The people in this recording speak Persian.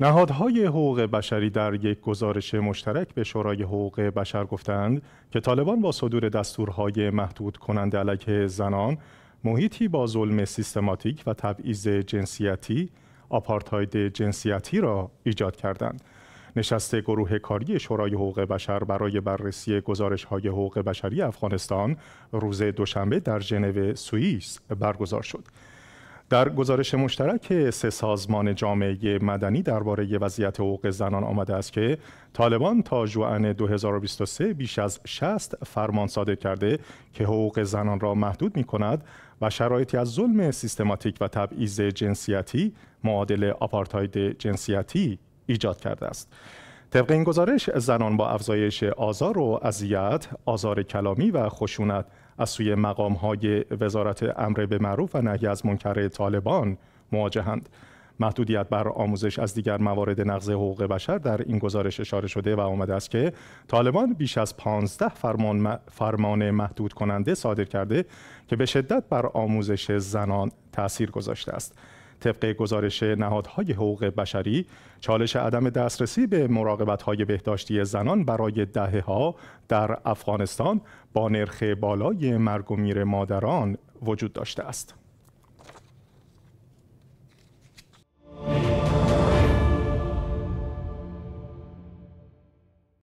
نهادهای حقوق بشری در یک گزارش مشترک به شورای حقوق بشر گفتند که طالبان با صدور دستورهای محدود کنند علیه زنان محیطی با ظلم سیستماتیک و تبعیض جنسیتی آپارتاید جنسیتی را ایجاد کردند نشست گروه کاری شورای حقوق بشر برای بررسی گزارش های حقوق بشری افغانستان روز دوشنبه در ژنو سوئیس برگزار شد در گزارش مشترک سه سازمان جامعه مدنی درباره وضعیت حقوق زنان آمده است که طالبان تا جوان 2023 بیش از 60 فرمان صادر کرده که حقوق زنان را محدود می کند و شرایطی از ظلم سیستماتیک و تبعیض جنسیتی معادل آپارتاید جنسیتی ایجاد کرده است. طبق این گزارش زنان با افزایش آزار و اذیت، آزار کلامی و خشونت از سوی مقام های وزارت امر به معروف و نهی از منکر طالبان مواجهند. محدودیت بر آموزش از دیگر موارد نقض حقوق بشر در این گزارش اشاره شده و آمده است که طالبان بیش از 15 فرمان, فرمان محدود کننده صادر کرده که به شدت بر آموزش زنان تاثیر گذاشته است. طبق گزارش نهادهای حقوق بشری چالش عدم دسترسی به مراقبت‌های بهداشتی زنان برای دهه‌ها در افغانستان با نرخ بالای مرگ و میر مادران وجود داشته است.